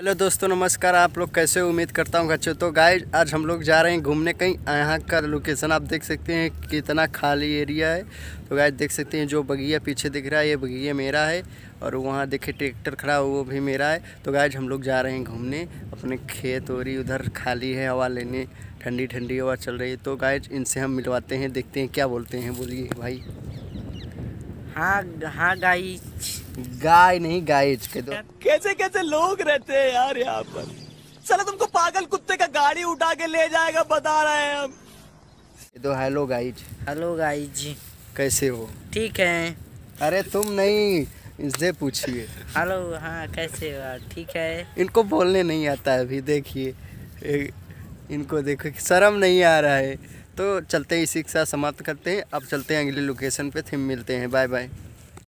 Hello दोस्तों नमस्कार आप लोग कैसे उम्मीद करता हूँ अच्छे तो गाइज आज हम लोग जा रहे हैं घूमने कहीं यहाँ का लोकेशन आप देख सकते हैं कितना खाली एरिया है तो गाइज देख सकते हैं जो बगिया पीछे दिख रहा है ये बगिया मेरा है और वहाँ देखे ट्रैक्टर खड़ा हुआ वो भी मेरा है तो गाइज हम लोग जा रहे हैं घूमने अपने खेत और उधर खाली है हवा लेने ठंडी ठंडी हवा चल रही है तो गाय इनसे हम मिलवाते हैं देखते हैं क्या बोलते हैं बोलिए भाई हाँ हाँ गाय गाय नहीं गाय के दो तो। कैसे कैसे लोग रहते हैं यार यहाँ पर चलो तुमको पागल कुत्ते का गाड़ी उठा के ले जाएगा बता रहे हैं हम तो हेलो गाइज हेलो गाइज जी कैसे हो ठीक है अरे तुम नहीं इनसे पूछिए हेलो हाँ कैसे हो ठीक है इनको बोलने नहीं आता है अभी देखिए इनको देखो शर्म नहीं आ रहा है तो चलते हैं इसी के साथ समाप्त करते हैं अब चलते हैं अगली लोकेशन पे फिर मिलते हैं बाय बाय